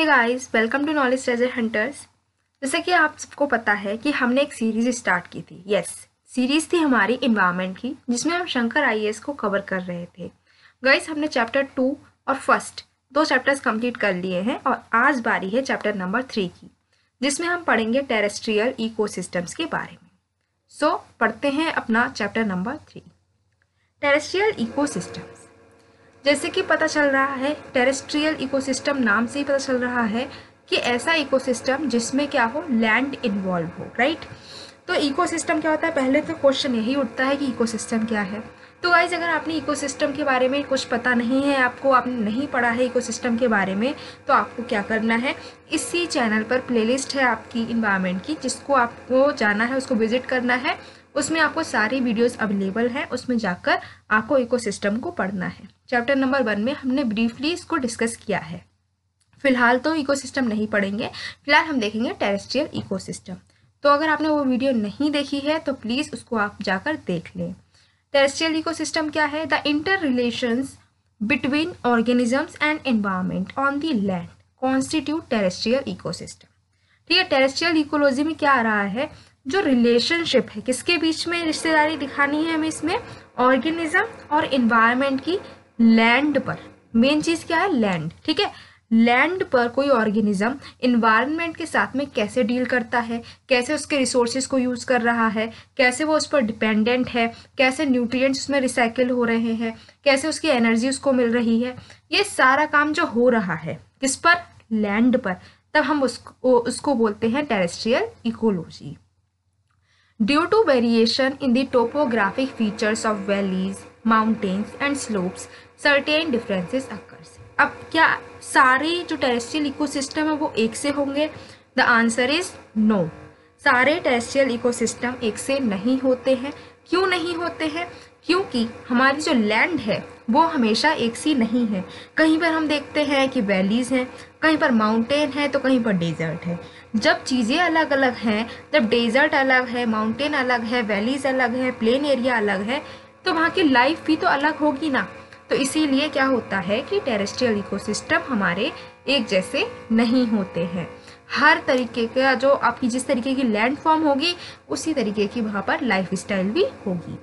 Hey guys welcome to knowledge treasure hunters जैसे कि आप सबको पता है कि हमने एक सीरीज स्टार्ट की थी यस yes, सीरीज थी हमारी इन्वायरमेंट की जिसमें हम शंकर आई को कवर कर रहे थे गाइस हमने चैप्टर टू और फर्स्ट दो चैप्टर्स कंप्लीट कर लिए हैं और आज बारी है चैप्टर नंबर थ्री की जिसमें हम पढ़ेंगे टेरेस्ट्रियल इको के बारे में सो so, पढ़ते हैं अपना chapter number three terrestrial eco systems जैसे कि पता चल रहा है टेरेस्ट्रियल इकोसिस्टम नाम से ही पता चल रहा है कि ऐसा इकोसिस्टम जिसमें क्या हो लैंड इन्वॉल्व हो राइट तो इकोसिस्टम क्या होता है पहले तो क्वेश्चन यही उठता है कि इकोसिस्टम क्या है तो वाइज अगर आपने इकोसिस्टम के बारे में कुछ पता नहीं है आपको आपने नहीं पढ़ा है इकोसिस्टम के बारे में तो आपको क्या करना है इसी चैनल पर प्लेलिस्ट है आपकी इन्वायरमेंट की जिसको आपको जाना है उसको विजिट करना है उसमें आपको सारी वीडियोस अवेलेबल हैं उसमें जाकर आपको इकोसिस्टम को पढ़ना है चैप्टर नंबर वन में हमने ब्रीफली इसको डिस्कस किया है फिलहाल तो इकोसिस्टम नहीं पढ़ेंगे फिलहाल हम देखेंगे टेरेस्ट्रियल इकोसिस्टम तो अगर आपने वो वीडियो नहीं देखी है तो प्लीज़ उसको आप जाकर देख लें टेरेस्ट्रियल इकोसिस्टम क्या है the inter relations between organisms and environment on the land constitute terrestrial ecosystem ठीक है टेरेस्ट्रियल इकोलॉजी में क्या आ रहा है जो रिलेशनशिप है किसके बीच में रिश्तेदारी दिखानी है हमें इसमें ऑर्गेनिज्म और इन्वायरमेंट की लैंड पर मेन चीज क्या है लैंड ठीक है लैंड पर कोई ऑर्गेनिज्म इन्वायरमेंट के साथ में कैसे डील करता है कैसे उसके रिसोर्सेज को यूज़ कर रहा है कैसे वो उस पर डिपेंडेंट है कैसे न्यूट्रिएंट्स उसमें रिसाइकिल हो रहे हैं कैसे उसकी एनर्जी उसको मिल रही है ये सारा काम जो हो रहा है किस पर लैंड पर तब हम उसको उसको बोलते हैं terrestrial ecology due to variation in the topographic features of valleys mountains and slopes certain differences occurs अब क्या सारे जो टेरेस्ट्रियल इकोसिस्टम है वो एक से होंगे द आंसर इज नो सारे टेरेस्ट्रियल इकोसिस्टम एक से नहीं होते हैं क्यों नहीं होते हैं क्योंकि हमारी जो लैंड है वो हमेशा एक सी नहीं है कहीं पर हम देखते हैं कि वैलीज़ हैं कहीं पर माउंटेन है तो कहीं पर डेजर्ट है जब चीज़ें अलग अलग हैं जब डेजर्ट अलग है माउंटेन अलग है वैलीज़ अलग है प्लेन एरिया अलग है तो वहाँ की लाइफ भी तो अलग होगी ना तो इसीलिए क्या होता है कि टेरेस्ट्रियल इकोसिस्टम हमारे एक जैसे नहीं होते हैं हर तरीके का जो आपकी जिस तरीके की लैंड फॉर्म होगी उसी तरीके की वहाँ पर लाइफ स्टाइल भी होगी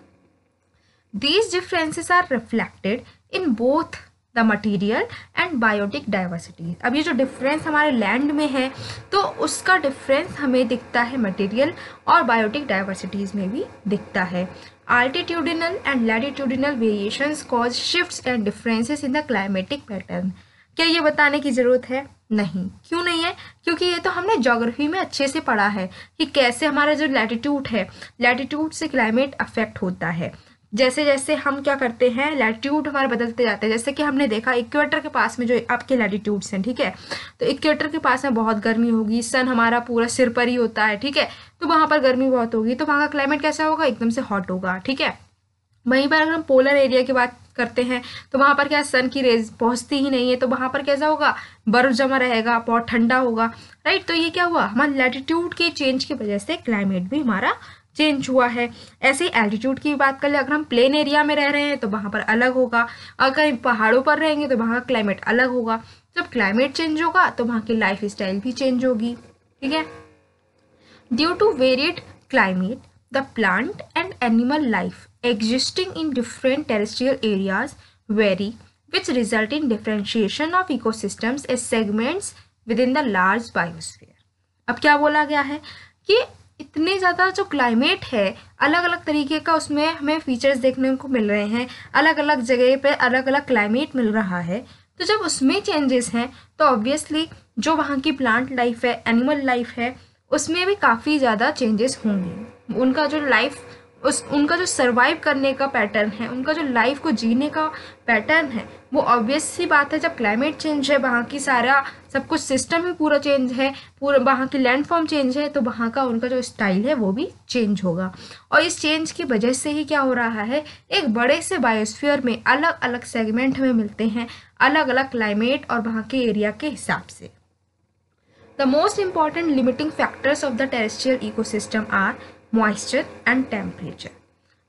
these differences are reflected in both the material and biotic diversity अब ये जो डिफरेंस हमारे लैंड में है तो उसका डिफरेंस हमें दिखता है मटीरियल और बायोटिक डाइवर्सिटीज़ में भी दिखता है Altitudinal and latitudinal variations cause shifts and differences in the climatic pattern. क्या ये बताने की ज़रूरत है नहीं क्यों नहीं है क्योंकि ये तो हमने जोग्राफी में अच्छे से पढ़ा है कि कैसे हमारा जो लैटिट्यूड है लैटिट्यूड से क्लाइमेट अफेक्ट होता है जैसे जैसे हम क्या करते हैं लैटिट्यूड हमारे बदलते जाते हैं जैसे कि हमने देखा इक्वेटर के पास में जो आपके लैटिट्यूड्स हैं ठीक है तो इक्वेटर के पास में बहुत गर्मी होगी सन हमारा पूरा सिर पर ही होता है ठीक है तो वहाँ पर गर्मी बहुत होगी तो वहाँ का क्लाइमेट कैसा होगा एकदम से हॉट होगा ठीक है वहीं पर अगर हम पोलर एरिया की बात करते हैं तो वहाँ पर क्या सन की रेज पहुँचती ही नहीं है तो वहाँ पर कैसा होगा बर्फ जमा रहेगा बहुत ठंडा होगा राइट तो ये क्या हुआ हमारे लैटिट्यूड के चेंज की वजह से क्लाइमेट भी हमारा चेंज हुआ है ऐसे ही एल्टीट्यूड की बात कर ले अगर हम प्लेन एरिया में रह रहे हैं तो वहाँ पर अलग होगा अगर कहीं पहाड़ों पर रहेंगे तो वहाँ का क्लाइमेट अलग होगा जब क्लाइमेट चेंज होगा तो वहाँ की लाइफ स्टाइल भी चेंज होगी ठीक है due to varied climate the plant and animal life existing in different terrestrial areas very which result in in of ecosystems as segments within the large biosphere. अब क्या बोला गया है कि इतने ज़्यादा जो क्लाइमेट है अलग अलग तरीके का उसमें हमें फीचर्स देखने को मिल रहे हैं अलग अलग जगह पर अलग अलग क्लाइमेट मिल रहा है तो जब उसमें चेंजेस हैं तो ऑब्वियसली जो वहाँ की प्लांट लाइफ है एनिमल लाइफ है उसमें भी काफ़ी ज़्यादा चेंजेस होंगे उनका जो लाइफ उस उनका जो सर्वाइव करने का पैटर्न है उनका जो लाइफ को जीने का पैटर्न है वो ऑब्वियस सी बात है जब क्लाइमेट चेंज है वहाँ की सारा सब कुछ सिस्टम ही पूरा चेंज है पूरा वहाँ की लैंडफॉर्म चेंज है तो वहाँ का उनका जो स्टाइल है वो भी चेंज होगा और इस चेंज की वजह से ही क्या हो रहा है एक बड़े से बायोस्फीयर में अलग अलग सेगमेंट में मिलते हैं अलग अलग क्लाइमेट और वहाँ के एरिया के हिसाब से the most important limiting factors of the terrestrial ecosystem are moisture and temperature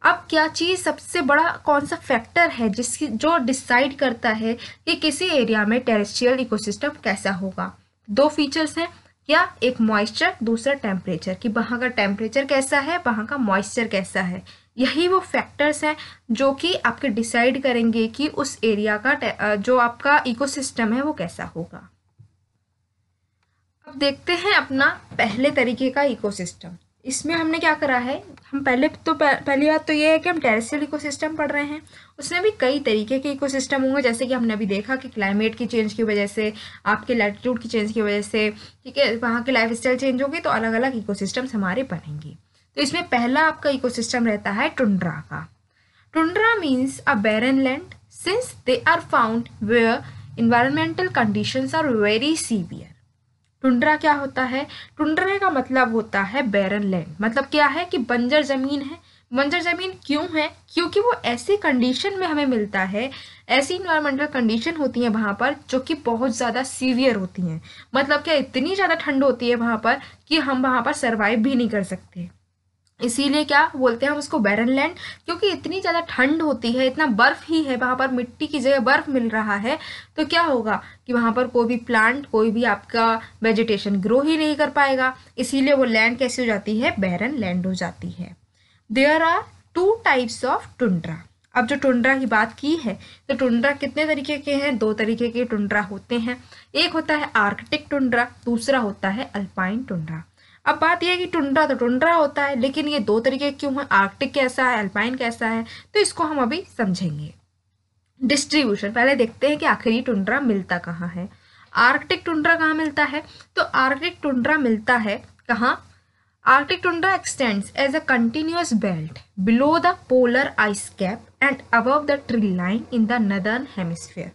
अब क्या चीज़ सबसे बड़ा कौन सा फैक्टर है जिसकी जो डिसाइड करता है कि किसी एरिया में टेरेस्ट्रियल इकोसिस्टम कैसा होगा दो फीचर्स हैं या एक मॉइस्चर दूसरा टेम्परेचर कि वहाँ का टेम्परेचर कैसा है वहाँ का मॉइस्चर कैसा है यही वो फैक्टर्स हैं जो कि आपके डिसाइड करेंगे कि उस एरिया का जो आपका इकोसिस्टम है वो कैसा होगा अब देखते हैं अपना पहले तरीके का इकोसिस्टम इसमें हमने क्या करा है हम पहले तो पहली बात तो ये है कि हम टेरेस्ट्रियल इकोसिस्टम पढ़ रहे हैं उसमें भी कई तरीके के इकोसिस्टम होंगे जैसे कि हमने अभी देखा कि क्लाइमेट की चेंज की वजह से आपके लैटिट्यूड की चेंज की वजह से ठीक है वहाँ की लाइफ चेंज होगी तो अलग अलग इको हमारे बनेंगे तो इसमें पहला आपका इको रहता है टुंड्रा का tundra means a barren land since they are found where environmental conditions are very severe tundra क्या होता है टुंड्रे का मतलब होता है बैरन लैंड मतलब क्या है कि बंजर जमीन है बंजर जमीन क्यों है क्योंकि वो ऐसी कंडीशन में हमें मिलता है ऐसी इन्वायरमेंटल कंडीशन होती है वहाँ पर जो कि बहुत ज़्यादा सीवियर होती हैं मतलब क्या इतनी ज़्यादा ठंड होती है वहाँ पर कि हम वहाँ पर सर्वाइव भी नहीं कर सकते इसीलिए क्या बोलते हैं हम उसको बैरन लैंड क्योंकि इतनी ज़्यादा ठंड होती है इतना बर्फ़ ही है वहाँ पर मिट्टी की जगह बर्फ़ मिल रहा है तो क्या होगा कि वहाँ पर कोई भी प्लांट कोई भी आपका वेजिटेशन ग्रो ही नहीं कर पाएगा इसीलिए वो लैंड कैसी हो जाती है बैरन लैंड हो जाती है there are two types of tundra अब जो टुंड्रा की बात की है तो टुंड्रा कितने तरीके के हैं दो तरीके के टुंड्रा होते हैं एक होता है आर्कटिक टुंड्रा दूसरा होता है अल्पाइन टुंड्रा अब बात यह है कि टुंड्रा तो टुंड्रा होता है लेकिन ये दो तरीके क्यों है आर्कटिक कैसा है अल्पाइन कैसा है तो इसको हम अभी समझेंगे डिस्ट्रीब्यूशन पहले देखते हैं कि आखिर ये टुंड्रा मिलता कहाँ है आर्कटिक टुंड्रा कहाँ मिलता है तो आर्कटिक टुंड्रा मिलता है कहाँ arctic tundra extends as a continuous belt below the polar ice cap and above the tree line in the northern hemisphere.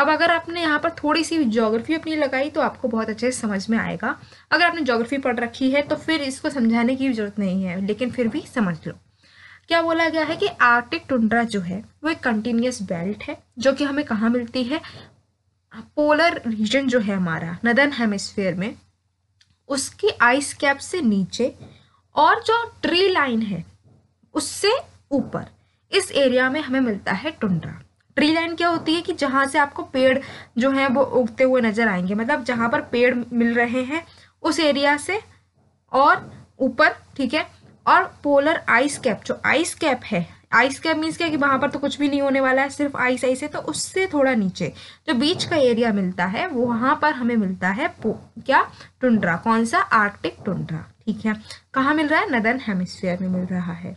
अब अगर आपने यहाँ पर थोड़ी सी ज्योग्राफी अपनी लगाई तो आपको बहुत अच्छे से समझ में आएगा अगर आपने ज्योग्राफी पढ़ रखी है तो फिर इसको समझाने की जरूरत नहीं है लेकिन फिर भी समझ लो क्या बोला गया है कि आर्टिक टुंड्रा जो है वो एक कंटिन्यूस बेल्ट है जो कि हमें कहाँ मिलती है पोलर रीजन जो है हमारा नदन हेमिस्फेयर में उसकी आइस कैप से नीचे और जो ट्री लाइन है उससे ऊपर इस एरिया में हमें मिलता है टुंड्रा ट्री लाइन क्या होती है कि जहाँ से आपको पेड़ जो है वो उगते हुए नजर आएंगे मतलब जहाँ पर पेड़ मिल रहे हैं उस एरिया से और ऊपर ठीक है और पोलर आइस कैप जो आइस कैप है आइस कैप मीन्स क्या कि वहाँ पर तो कुछ भी नहीं होने वाला है सिर्फ आइस आइस है तो उससे थोड़ा नीचे जो बीच का एरिया मिलता है वो वहाँ पर हमें मिलता है क्या टुंड्रा कौन सा आर्कटिक टुंड्रा ठीक है कहाँ मिल रहा है नदन हेमिस्फीयर में मिल रहा है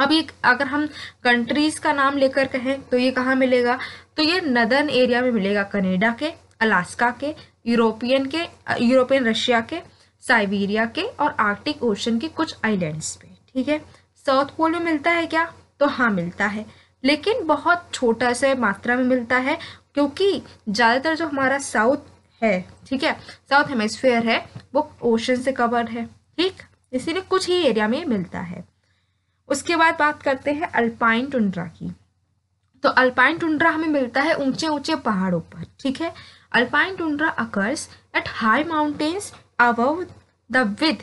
अब ये अगर हम कंट्रीज का नाम लेकर कहें तो ये कहाँ मिलेगा तो ये नदर्न एरिया में मिलेगा कनेडा के अलास्का के यूरोपियन के यूरोपियन रशिया के साइबीरिया के और आर्कटिक ओशन के कुछ आइलैंड्स पे ठीक है साउथ पोल में मिलता है क्या तो हाँ मिलता है लेकिन बहुत छोटा सा मात्रा में मिलता है क्योंकि ज़्यादातर जो हमारा साउथ है ठीक है साउथ हेमोस्फेयर है वो ओशन से कवर्ड है ठीक इसीलिए कुछ ही एरिया में मिलता है उसके बाद बात करते हैं अल्पाइन टुंड्रा की तो अल्पाइन टुंड्रा हमें मिलता है ऊंचे ऊंचे पहाड़ों पर ठीक है alpine tundra occurs at high mountains above the with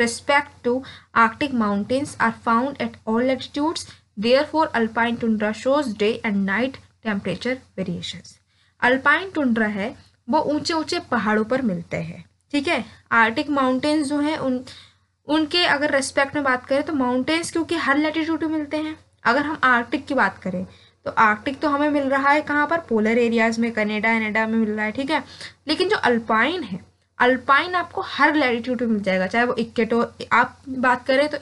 respect to arctic mountains are found at all latitudes therefore alpine tundra shows day and night temperature variation alpine tundra है वो ऊंचे ऊंचे पहाड़ों पर मिलते हैं ठीक है आर्टिक माउंटेन्स जो हैं उन उनके अगर रेस्पेक्ट में बात करें तो माउंटेन्स क्योंकि हर लेटीट्यूड में मिलते हैं अगर हम आर्कटिक की बात करें तो आर्कटिक तो हमें मिल रहा है कहाँ पर पोलर एरियाज़ में कनेडा एनेडा में मिल रहा है ठीक है लेकिन जो अल्पाइन है अल्पाइन आपको हर लैटिट्यूड में मिल जाएगा चाहे वो इक्केटो आप बात करें तो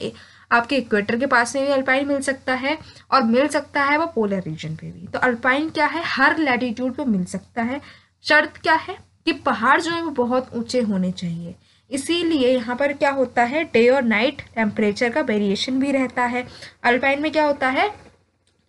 आपके इक्वेटर के पास में भी अल्पाइन मिल सकता है और मिल सकता है वो पोलर रीजन पे भी तो अल्पाइन क्या है हर लेटीट्यूड पे मिल सकता है शर्त क्या है कि पहाड़ जो है वो बहुत ऊंचे होने चाहिए इसीलिए यहाँ पर क्या होता है डे और नाइट टेम्परेचर का वेरिएशन भी रहता है अल्पाइन में क्या होता है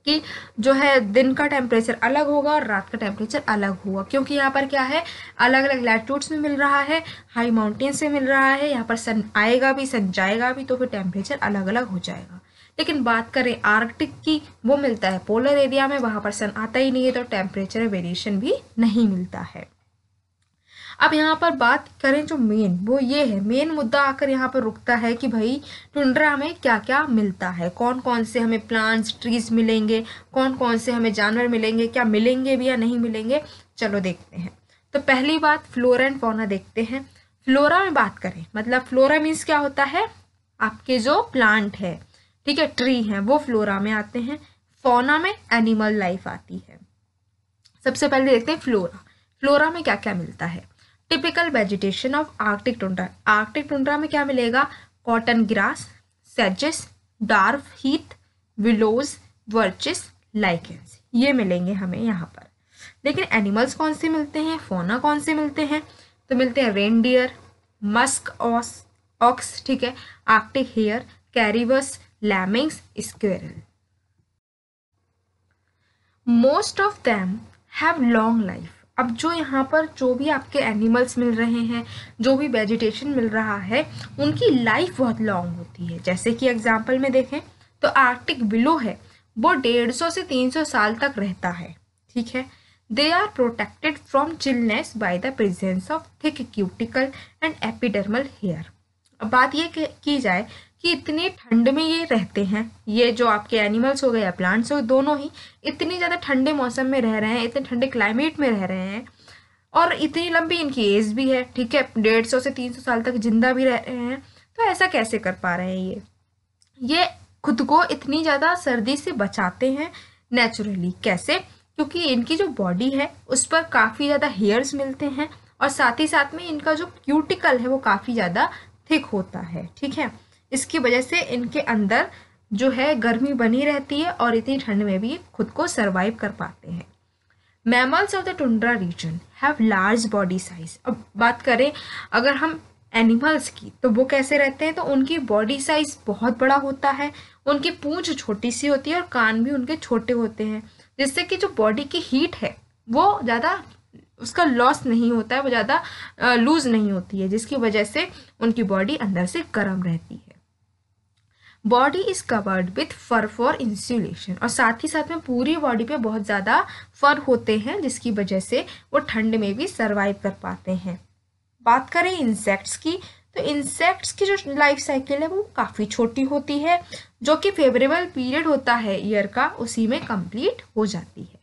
कि जो है दिन का टेम्परेचर अलग होगा और रात का टेम्परेचर अलग होगा क्योंकि यहाँ पर क्या है अलग अलग लैटिट्यूड्स में मिल रहा है हाई माउंटेन से मिल रहा है यहाँ पर सन आएगा भी सन जाएगा भी तो फिर टेम्परेचर अलग अलग हो जाएगा लेकिन बात करें आर्कटिक की वो मिलता है पोलर एरिया में वहाँ पर सन आता ही नहीं है तो टेम्परेचर वेरिएशन भी नहीं मिलता है अब यहाँ पर बात करें जो मेन वो ये है मेन मुद्दा आकर यहाँ पर रुकता है कि भाई टुंड्रा में क्या क्या मिलता है कौन कौन से हमें प्लांट्स ट्रीज मिलेंगे कौन कौन से हमें जानवर मिलेंगे क्या मिलेंगे भी या नहीं मिलेंगे चलो देखते हैं तो पहली बात फ्लोरा एंड फोना देखते हैं फ्लोरा में बात करें मतलब फ्लोरा मीन्स क्या होता है आपके जो प्लांट है ठीक है ट्री है वो फ्लोरा में आते हैं फोना में एनिमल लाइफ आती है सबसे पहले देखते हैं फ्लोरा फ्लोरा में क्या क्या मिलता है typical vegetation of arctic tundra arctic tundra में क्या मिलेगा कॉटन ग्रास सेजेस dwarf heath willows birches lichens ये मिलेंगे हमें यहाँ पर लेकिन एनिमल्स कौन से मिलते हैं फोना कौन से मिलते हैं तो मिलते हैं रेनडियर मस्क ऑस ऑक्स ठीक है arctic hare caribous lemmings squirrel most of them have long life अब जो यहाँ पर जो भी आपके एनिमल्स मिल रहे हैं जो भी वेजिटेशन मिल रहा है उनकी लाइफ बहुत लॉन्ग होती है जैसे कि एग्जाम्पल में देखें तो आर्टिक विलो है वो डेढ़ सौ से तीन सौ साल तक रहता है ठीक है they are protected from chillness by the presence of thick cuticle and epidermal hair अब बात ये की जाए कि इतने ठंड में ये रहते हैं ये जो आपके एनिमल्स हो गए या प्लांट्स हो दोनों ही इतने ज़्यादा ठंडे मौसम में रह रहे हैं इतने ठंडे क्लाइमेट में रह रहे हैं और इतनी लंबी इनकी एज भी है ठीक है डेढ़ सौ से तीन सौ साल तक जिंदा भी रह रहे हैं तो ऐसा कैसे कर पा रहे हैं ये ये खुद को इतनी ज़्यादा सर्दी से बचाते हैं नेचुरली कैसे क्योंकि इनकी जो बॉडी है उस पर काफ़ी ज़्यादा हेयर्स मिलते हैं और साथ ही साथ में इनका जो क्यूटिकल है वो काफ़ी ज़्यादा थिक होता है ठीक है इसकी वजह से इनके अंदर जो है गर्मी बनी रहती है और इतनी ठंड में भी खुद को सर्वाइव कर पाते हैं mammals of the tundra region have large body size अब बात करें अगर हम एनिमल्स की तो वो कैसे रहते हैं तो उनकी बॉडी साइज बहुत बड़ा होता है उनकी पूंछ छोटी सी होती है और कान भी उनके छोटे होते हैं जिससे कि जो बॉडी की हीट है वो ज़्यादा उसका लॉस नहीं होता है वो ज़्यादा लूज़ नहीं होती है जिसकी वजह से उनकी बॉडी अंदर से गर्म रहती है body is covered with fur for insulation और साथ ही साथ में पूरी बॉडी पे बहुत ज़्यादा फर होते हैं जिसकी वजह से वो ठंड में भी सर्वाइव कर पाते हैं बात करें इंसेक्ट्स की तो इंसेक्ट्स की जो लाइफ साइकिल है वो काफ़ी छोटी होती है जो कि फेवरेबल पीरियड होता है ईयर का उसी में कंप्लीट हो जाती है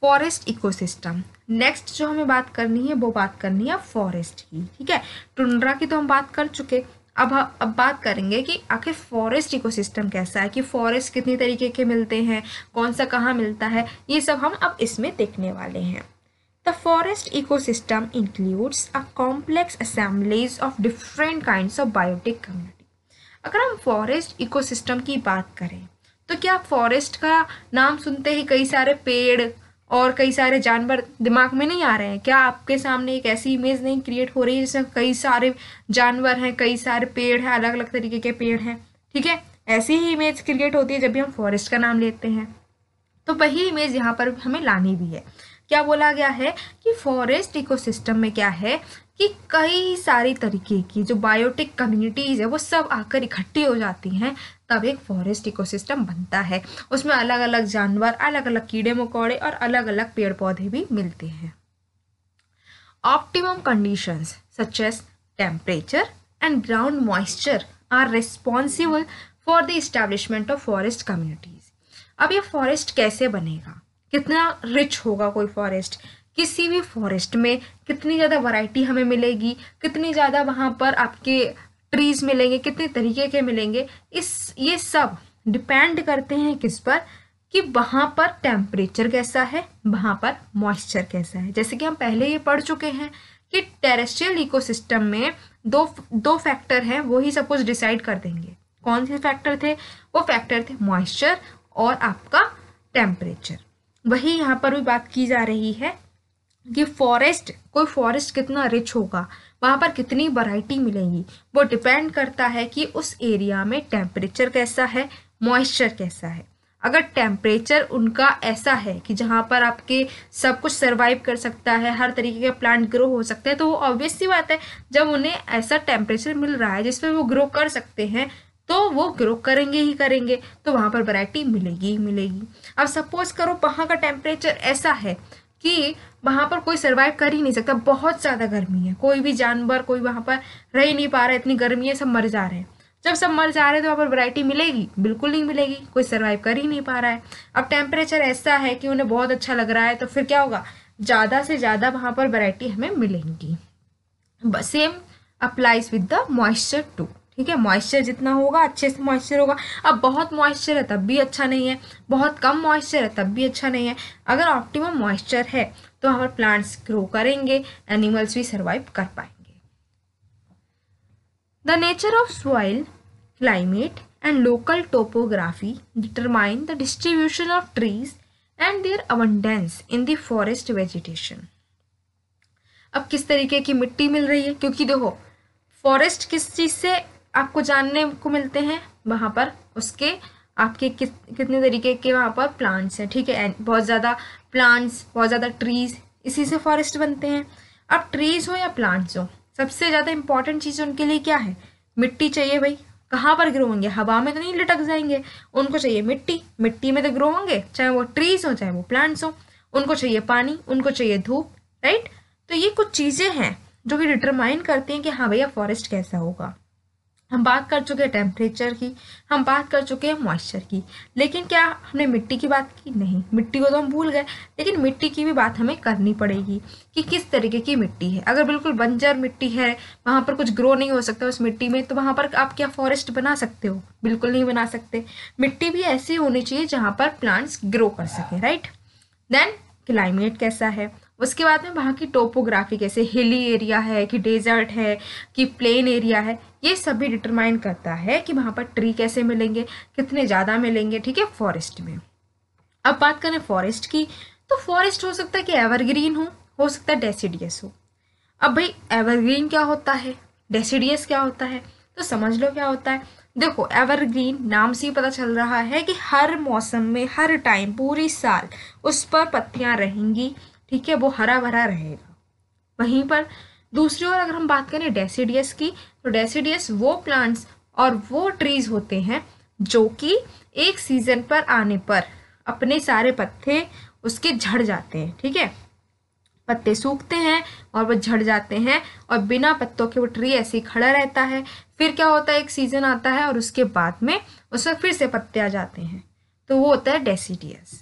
फॉरेस्ट इकोसिस्टम नेक्स्ट जो हमें बात करनी है वो बात करनी है फॉरेस्ट की ठीक है टुंड्रा की तो हम बात कर चुके अब अब बात करेंगे कि आखिर फॉरेस्ट इकोसिस्टम कैसा है कि फॉरेस्ट कितनी तरीके के मिलते हैं कौन सा कहाँ मिलता है ये सब हम अब इसमें देखने वाले हैं forest eco system includes a complex assemblies of different kinds of biotic community अगर हम फॉरेस्ट इको सिस्टम की बात करें तो क्या फॉरेस्ट का नाम सुनते ही कई सारे पेड़ और कई सारे जानवर दिमाग में नहीं आ रहे हैं क्या आपके सामने एक ऐसी इमेज नहीं क्रिएट हो रही है जिसमें कई सारे जानवर हैं कई सारे पेड़ हैं अलग अलग तरीके के पेड़ हैं ठीक है ऐसी ही इमेज क्रिएट होती है जब भी हम फॉरेस्ट का नाम लेते हैं तो वही इमेज यहाँ पर हमें लानी भी है क्या बोला गया है कि फॉरेस्ट इकोसिस्टम में क्या है कि कई सारी तरीके की जो बायोटिक कम्युनिटीज़ है वो सब आकर इकट्ठी हो जाती हैं तब एक फॉरेस्ट इकोसिस्टम बनता है उसमें अलग अलग जानवर अलग अलग कीड़े मकोड़े और अलग अलग पेड़ पौधे भी मिलते हैं optimum conditions such as temperature and ground moisture are responsible for the establishment of forest communities अब ये फॉरेस्ट कैसे बनेगा कितना रिच होगा कोई फॉरेस्ट किसी भी फॉरेस्ट में कितनी ज़्यादा वैरायटी हमें मिलेगी कितनी ज़्यादा वहाँ पर आपके ट्रीज मिलेंगे कितने तरीके के मिलेंगे इस ये सब डिपेंड करते हैं किस पर कि वहाँ पर टेम्परेचर कैसा है वहाँ पर मॉइस्चर कैसा है जैसे कि हम पहले ये पढ़ चुके हैं कि टेरेस्ट्रियल इकोसिस्टम में दो दो फैक्टर हैं वो ही सब कुछ डिसाइड कर देंगे कौन से फैक्टर थे वो फैक्टर थे मॉइस्चर और आपका टेम्परेचर वही यहाँ पर भी बात की जा रही है कि फॉरेस्ट कोई फॉरेस्ट कितना रिच होगा वहाँ पर कितनी वैरायटी मिलेंगी वो डिपेंड करता है कि उस एरिया में टेम्परेचर कैसा है मॉइस्चर कैसा है अगर टेम्परेचर उनका ऐसा है कि जहाँ पर आपके सब कुछ सर्वाइव कर सकता है हर तरीके के प्लांट ग्रो हो सकते हैं तो वो ऑब्वियस सी बात है जब उन्हें ऐसा टेम्परेचर मिल रहा है जिसमें वो ग्रो कर सकते हैं तो वो ग्रो करेंगे ही करेंगे तो वहाँ पर वैरायटी मिलेगी ही मिलेगी अब सपोज करो वहाँ का टेम्परेचर ऐसा है कि वहाँ पर कोई सर्वाइव कर ही नहीं सकता बहुत ज़्यादा गर्मी है कोई भी जानवर कोई वहाँ पर रह ही नहीं पा रहा इतनी गर्मी है सब मर जा रहे हैं जब सब मर जा रहे हैं तो वहाँ पर वैरायटी मिलेगी बिल्कुल नहीं मिलेगी कोई सर्वाइव कर ही नहीं पा रहा है अब टेम्परेचर ऐसा है कि उन्हें बहुत अच्छा लग रहा है तो फिर क्या होगा ज़्यादा से ज़्यादा वहाँ पर वैरायटी हमें मिलेंगी same applies with the moisture too ठीक है मॉइस्चर जितना होगा अच्छे से मॉइस्चर होगा अब बहुत मॉइस्चर है तब भी अच्छा नहीं है बहुत कम मॉइस्चर है तब भी अच्छा नहीं है अगर ऑप्टिमम मॉइस्चर है तो हमारे प्लांट्स ग्रो करेंगे एनिमल्स भी सर्वाइव कर पाएंगे the nature of soil climate and local topography determine the distribution of trees and their abundance in the forest vegetation अब किस तरीके की मिट्टी मिल रही है क्योंकि देखो फॉरेस्ट किस चीज़ से आपको जानने को मिलते हैं वहाँ पर उसके आपके कितने तरीके के वहाँ पर प्लांट्स हैं ठीक है बहुत ज़्यादा प्लांट्स बहुत ज़्यादा ट्रीज इसी से फॉरेस्ट बनते हैं अब ट्रीज हो या प्लांट्स हो सबसे ज़्यादा इंपॉर्टेंट चीज़ उनके लिए क्या है मिट्टी चाहिए भाई कहाँ पर ग्रो होंगे हवा में तो नहीं लटक जाएंगे उनको चाहिए मिट्टी मिट्टी में तो ग्रो होंगे चाहे वो ट्रीज हो चाहे वो प्लांट्स हो उनको चाहिए पानी उनको चाहिए धूप राइट तो ये कुछ चीज़ें हैं जो कि डिटरमाइन करती हैं कि हाँ भैया फॉरेस्ट कैसा होगा हम बात कर चुके हैं टेम्परेचर की हम बात कर चुके हैं मॉइस्चर की लेकिन क्या हमने मिट्टी की बात की नहीं मिट्टी को तो हम भूल गए लेकिन मिट्टी की भी बात हमें करनी पड़ेगी कि किस तरीके की मिट्टी है अगर बिल्कुल बंजर मिट्टी है वहाँ पर कुछ ग्रो नहीं हो सकता उस मिट्टी में तो वहाँ पर आप क्या फॉरेस्ट बना सकते हो बिल्कुल नहीं बना सकते मिट्टी भी ऐसी होनी चाहिए जहाँ पर प्लांट्स ग्रो कर सकें राइट देन क्लाइमेट कैसा है उसके बाद में वहाँ की टोपोग्राफी कैसे हिली एरिया है कि डेजर्ट है कि प्लेन एरिया है ये सब भी डिटरमाइन करता है कि वहाँ पर ट्री कैसे मिलेंगे कितने ज़्यादा मिलेंगे ठीक है फॉरेस्ट में अब बात करें फॉरेस्ट की तो फॉरेस्ट हो सकता है कि एवरग्रीन हो हो सकता है डेसीडियस हो अब भाई एवरग्रीन क्या होता है डेसीडियस क्या होता है तो समझ लो क्या होता है देखो एवरग्रीन नाम से ही पता चल रहा है कि हर मौसम में हर टाइम पूरी साल उस पर पत्तियाँ रहेंगी ठीक है वो हरा भरा रहेगा वहीं पर दूसरी ओर अगर हम बात करें डेसीडियस की तो डेसीडियस वो प्लांट्स और वो ट्रीज होते हैं जो कि एक सीजन पर आने पर अपने सारे पत्ते उसके झड़ जाते हैं ठीक है पत्ते सूखते हैं और वो झड़ जाते हैं और बिना पत्तों के वो ट्री ऐसे ही खड़ा रहता है फिर क्या होता है एक सीज़न आता है और उसके बाद में उसमें फिर से पत्ते आ जाते हैं तो वो होता है deciduous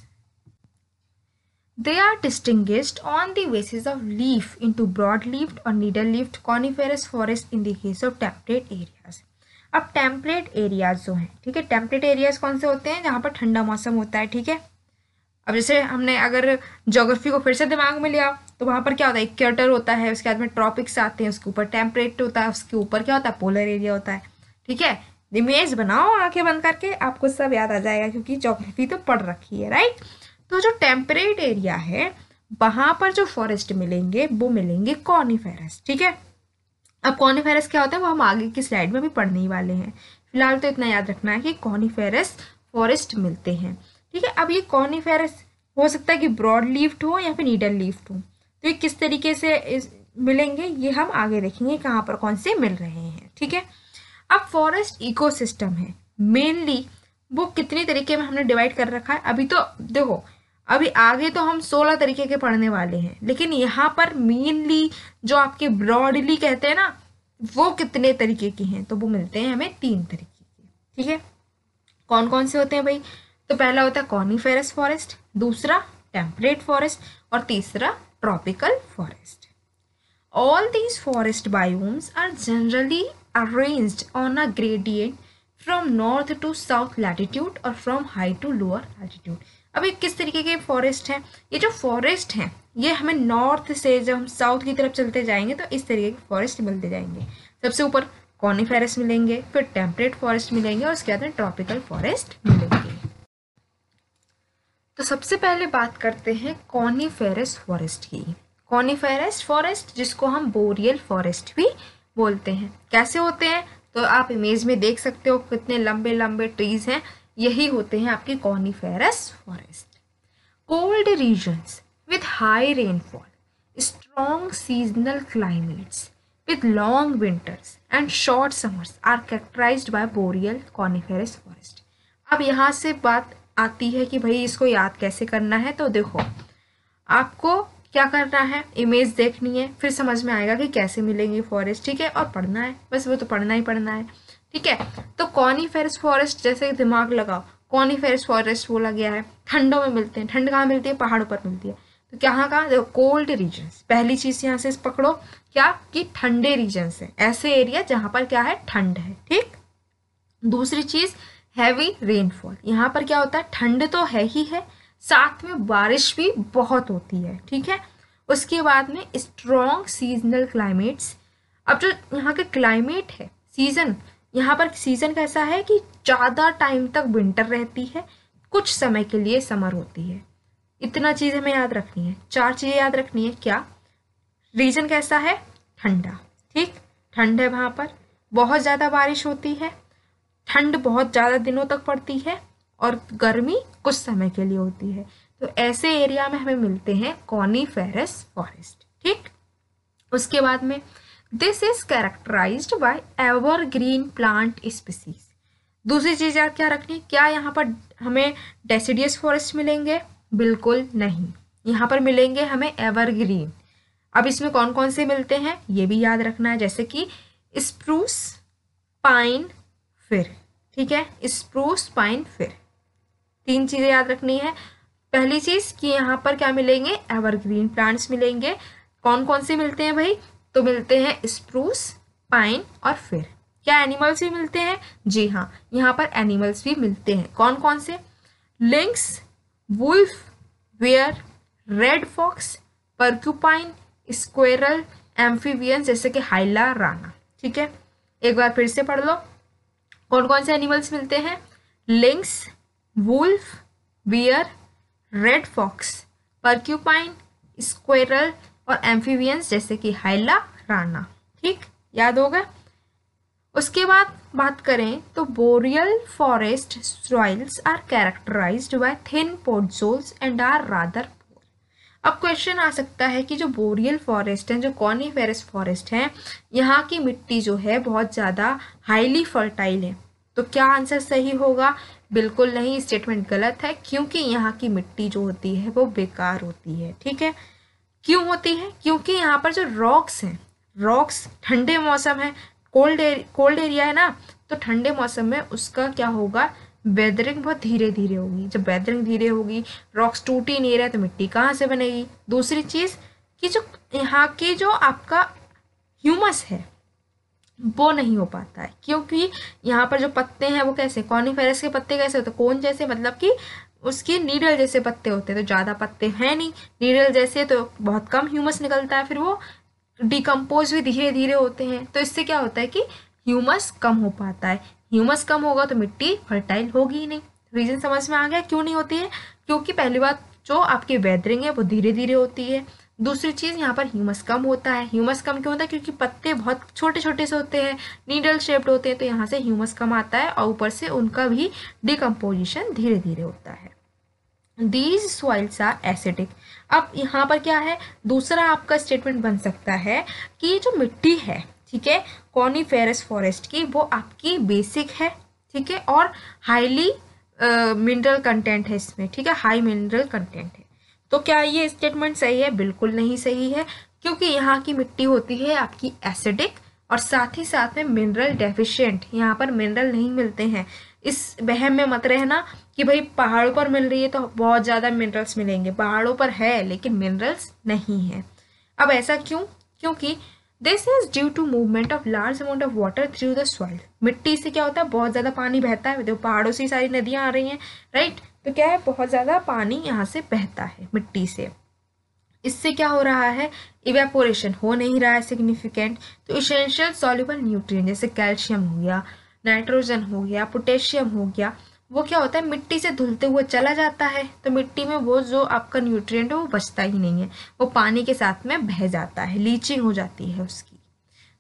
They are distinguished on the basis of leaf into broad-leafed or needle-leafed coniferous forest in the case of temperate areas. अब टेम्परेट एरियाज जो हैं ठीक है टेम्परेट एरियाज कौन से होते हैं जहाँ पर ठंडा मौसम होता है ठीक है अब जैसे हमने अगर जोग्राफी को फिर से दिमाग में लिया तो वहाँ पर क्या होता है इक्वेटर होता है उसके बाद में ट्रॉपिक्स आते हैं उसके ऊपर टेम्परेट होता है उसके ऊपर क्या होता है पोलर एरिया होता है ठीक है इमेज बनाओ आँखें बंद करके आपको सब याद आ जाएगा क्योंकि जोग्राफी तो पढ़ रखी है राइट तो जो टेम्परेट एरिया है वहाँ पर जो फॉरेस्ट मिलेंगे वो मिलेंगे कॉर्निफेरस ठीक है अब कॉर्निफेरस क्या होता है वो हम आगे की स्लाइड में भी पढ़ने ही वाले हैं फिलहाल तो इतना याद रखना है कि कॉर्निफेरस फॉरेस्ट मिलते हैं ठीक है अब ये कॉर्निफेरस हो सकता है कि ब्रॉड लिफ्ट हो या फिर नीडल लिफ्ट हो तो ये किस तरीके से मिलेंगे ये हम आगे देखेंगे कहाँ पर कौन से मिल रहे हैं ठीक है अब फॉरेस्ट इको है मेनली वो कितने तरीके में हमने डिवाइड कर रखा है अभी तो देखो अभी आगे तो हम सोलह तरीके के पढ़ने वाले हैं लेकिन यहाँ पर मेनली जो आपके ब्रॉडली कहते हैं ना वो कितने तरीके के हैं तो वो मिलते हैं हमें तीन तरीके के ठीक है कौन कौन से होते हैं भाई तो पहला होता है कॉनीफेरस फॉरेस्ट दूसरा टेम्परेट फॉरेस्ट और तीसरा tropical forest all these forest biomes are generally arrange on a gradient from north to south latitude और from high to lower latitude अभी किस तरीके के फॉरेस्ट हैं ये जो फॉरेस्ट हैं ये हमें नॉर्थ से जब हम साउथ की तरफ चलते जाएंगे तो इस तरीके के फॉरेस्ट मिलते जाएंगे सबसे ऊपर फॉरेस्ट मिलेंगे फिर टेम्परेट फॉरेस्ट मिलेंगे और उसके बाद में ट्रॉपिकल फॉरेस्ट मिलेंगे तो सबसे पहले बात करते हैं कॉनीफेरस फॉरेस्ट की कॉनीफेरस फॉरेस्ट जिसको हम बोरियल फॉरेस्ट भी बोलते हैं कैसे होते हैं तो आप इमेज में देख सकते हो कितने लंबे लंबे ट्रीज हैं यही होते हैं आपके coniferous forest cold regions with high rainfall strong seasonal climates with long winters and short summers are characterized by boreal coniferous forest अब यहाँ से बात आती है कि भाई इसको याद कैसे करना है तो देखो आपको क्या करना है इमेज देखनी है फिर समझ में आएगा कि कैसे मिलेंगे फॉरेस्ट ठीक है और पढ़ना है बस वो तो पढ़ना ही पढ़ना है ठीक है तो कॉनीफेरस फॉरेस्ट जैसे दिमाग लगाओ कॉनीफेरस फॉरेस्ट बोला गया है ठंडों में मिलते हैं ठंड कहाँ मिलती है पहाड़ों पर मिलती है तो कहाँ कहाँ देखो कोल्ड रीजन्स पहली चीज़ यहाँ से पकड़ो क्या कि ठंडे रीजन्स हैं ऐसे एरिया जहाँ पर क्या है ठंड है ठीक दूसरी चीज़ हैवी रेनफॉल यहाँ पर क्या होता है ठंड तो है ही है साथ में बारिश भी बहुत होती है ठीक है उसके बाद में स्ट्रॉन्ग सीजनल क्लाइमेट्स अब जो यहाँ का क्लाइमेट है सीज़न यहाँ पर सीज़न कैसा है कि ज़्यादा टाइम तक विंटर रहती है कुछ समय के लिए समर होती है इतना चीज़ हमें याद रखनी है चार चीज़ें याद रखनी है क्या रीजन कैसा है ठंडा ठीक ठंड है वहाँ पर बहुत ज़्यादा बारिश होती है ठंड बहुत ज़्यादा दिनों तक पड़ती है और गर्मी कुछ समय के लिए होती है तो ऐसे एरिया में हमें मिलते हैं कॉनी फेरस फॉरेस्ट ठीक उसके बाद में this is characterize by evergreen plant species दूसरी चीज याद क्या रखनी क्या यहाँ पर हमें डेसिडियस फॉरेस्ट मिलेंगे बिल्कुल नहीं यहाँ पर मिलेंगे हमें एवरग्रीन अब इसमें कौन कौन से मिलते हैं ये भी याद रखना है जैसे कि स्प्रूस पाइन फिर ठीक है स्प्रूस पाइन फिर तीन चीज़ें याद रखनी है पहली चीज़ कि यहाँ पर क्या मिलेंगे एवरग्रीन प्लांट्स मिलेंगे कौन कौन से मिलते हैं भाई तो मिलते हैं स्प्रूस पाइन और फिर क्या एनिमल्स भी मिलते हैं जी हाँ यहाँ पर एनिमल्स भी मिलते हैं कौन कौन से lynx wolf bear red fox porcupine squirrel amphibians जैसे कि हाइला राना ठीक है एक बार फिर से पढ़ लो कौन कौन से एनिमल्स मिलते हैं lynx wolf bear red fox porcupine squirrel और एम्फीवियंस जैसे कि हाइला राना ठीक याद होगा उसके बाद बात करें तो boreal forest soils are characterized by thin podzols and are rather अब क्वेश्चन आ सकता है कि जो बोरियल फॉरेस्ट हैं जो फेरेस्ट फॉरेस्ट हैं यहाँ की मिट्टी जो है बहुत ज़्यादा हाईली फर्टाइल है तो क्या आंसर सही होगा बिल्कुल नहीं स्टेटमेंट गलत है क्योंकि यहाँ की मिट्टी जो होती है वो बेकार होती है ठीक है क्यों होती है क्योंकि यहाँ पर जो रॉक्स हैं रॉक्स ठंडे मौसम है कोल्ड एरिया कोल्ड एरिया है ना तो ठंडे मौसम में उसका क्या होगा वेदरिंग बहुत धीरे धीरे होगी जब वेदरिंग धीरे होगी रॉक्स टूट ही नहीं रहे तो मिट्टी कहाँ से बनेगी दूसरी चीज़ कि जो यहाँ के जो आपका ह्यूमस है वो नहीं हो पाता है क्योंकि यहाँ पर जो पत्ते हैं वो कैसे कॉनिफेरस के पत्ते कैसे होते तो कौन जैसे मतलब कि उसके नीडल जैसे पत्ते होते हैं तो ज़्यादा पत्ते हैं नहीं नीडल जैसे तो बहुत कम ह्यूमस निकलता है फिर वो डिकम्पोज भी धीरे धीरे होते हैं तो इससे क्या होता है कि ह्यूमस कम हो पाता है ह्यूमस कम होगा तो मिट्टी फर्टाइल होगी ही नहीं रीज़न समझ में आ गया क्यों नहीं होती है क्योंकि पहली बात जो आपकी वेदरिंग है वो धीरे धीरे होती है दूसरी चीज़ यहाँ पर ह्यूमस कम होता है ह्यूमस कम क्यों होता है क्योंकि पत्ते बहुत छोटे छोटे से होते हैं नीडल शेप्ड होते हैं तो यहाँ से ह्यूमस कम आता है और ऊपर से उनका भी डिकम्पोजिशन धीरे धीरे होता है दीज सॉइल्स आर एसिडिक अब यहाँ पर क्या है दूसरा आपका स्टेटमेंट बन सकता है कि जो मिट्टी है ठीक है कॉनीफेरस फॉरेस्ट की वो आपकी बेसिक है ठीक है और हाईली मिनरल कंटेंट है इसमें ठीक है हाई मिनरल कंटेंट है तो क्या ये स्टेटमेंट सही है बिल्कुल नहीं सही है क्योंकि यहाँ की मिट्टी होती है आपकी एसिडिक और साथ ही साथ में मिनरल डेफिशिएंट यहाँ पर मिनरल नहीं मिलते हैं इस बहम में मत रहना कि भाई पहाड़ों पर मिल रही है तो बहुत ज़्यादा मिनरल्स मिलेंगे पहाड़ों पर है लेकिन मिनरल्स नहीं है अब ऐसा क्यों क्योंकि this is due to movement of large amount of water through the soil मिट्टी से क्या होता है बहुत ज़्यादा पानी बहता है देखो पहाड़ों से सारी नदियाँ आ रही हैं राइट तो क्या है बहुत ज़्यादा पानी यहाँ से बहता है मिट्टी से इससे क्या हो रहा है इवेपोरेशन हो नहीं रहा है सिग्निफिकेंट तो इसेंशियल सॉल्यूबल न्यूट्रिएंट जैसे कैल्शियम हो गया नाइट्रोजन हो गया पोटेशियम हो गया वो क्या होता है मिट्टी से धुलते हुए चला जाता है तो मिट्टी में वो जो आपका न्यूट्रिएंट है वो बचता ही नहीं है वो पानी के साथ में बह जाता है लीचिंग हो जाती है उसकी